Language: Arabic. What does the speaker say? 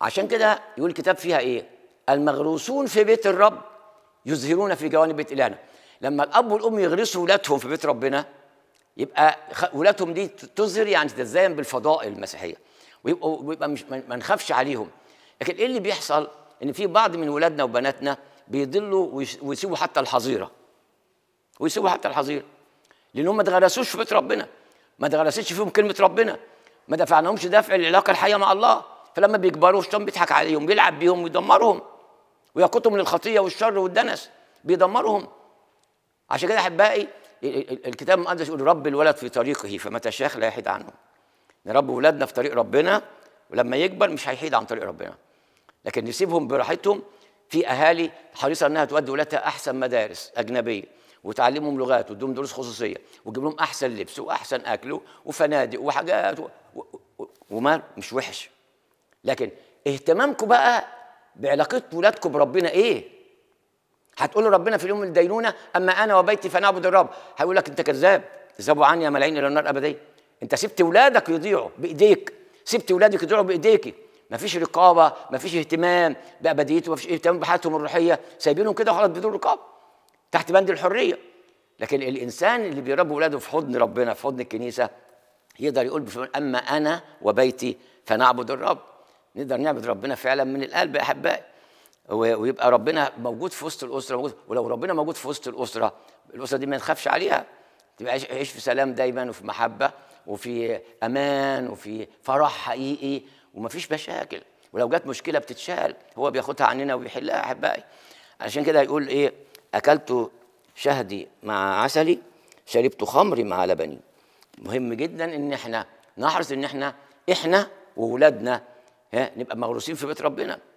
عشان كده يقول الكتاب فيها ايه المغروسون في بيت الرب يظهرون في جوانب بيت إلهنا لما الأب والأم يغرسوا ولادهم في بيت ربنا يبقى ولادهم دي تظهر يعني تتزين بالفضائل المسيحية ويبقوا ويبقى مش ما نخافش عليهم لكن إيه اللي بيحصل إن في بعض من ولادنا وبناتنا بيضلوا ويسيبوا حتى الحظيرة ويسيبوا حتى الحظيرة لان هم ما اتغرسوش في بيت ربنا ما اتغرستش فيهم كلمة ربنا ما دفعناهمش دفع العلاقة الحية مع الله فلما بيكبروا الشيطان بيضحك عليهم بيلعب بيهم ويدمرهم ويقتهم للخطيه والشر والدنس بيدمرهم عشان كده احبائي إيه، الكتاب المقدس يقول رب الولد في طريقه فمتى الشيخ لا يحيد عنه نربي ولادنا في طريق ربنا ولما يكبر مش هيحيد عن طريق ربنا لكن نسيبهم براحتهم في اهالي حريصه انها تودي ولادها احسن مدارس اجنبيه وتعلمهم لغات وتديهم دروس خصوصيه وتجيب لهم احسن لبس واحسن اكل وفنادق وحاجات و... و... ومال مش وحش لكن اهتمامكم بقى بعلاقه ولادكم بربنا ايه هتقولوا ربنا في اليوم الدينونه اما انا وبيتي فنعبد الرب هيقول لك انت كذاب ذهبوا عني يا ملايين الى النار ابدي انت سبت ولادك يضيعوا بايديك سبت ولادك يضيعوا بايديكي مفيش رقابه مفيش اهتمام بابديته مفيش اهتمام بحياتهم الروحيه سايبينهم كده وخلاص بدون رقابه تحت بند الحريه لكن الانسان اللي بيربي ولاده في حضن ربنا في حضن الكنيسه يقدر يقول اما انا وبيتي فنعبد الرب نقدر نعبد ربنا فعلا من القلب يا احبائي ويبقى ربنا موجود في وسط الاسره موجود ولو ربنا موجود في وسط الاسره الاسره دي ما نخافش عليها تبقى عيش في سلام دايما وفي محبه وفي امان وفي فرح حقيقي ومفيش مشاكل ولو جت مشكله بتتشال هو بياخدها عننا وبيحلها يا احبائي عشان كده يقول ايه اكلت شهدي مع عسلي شربت خمري مع لبني مهم جدا ان احنا نحرص ان احنا احنا واولادنا ها نبقى مغروسين في بيت ربنا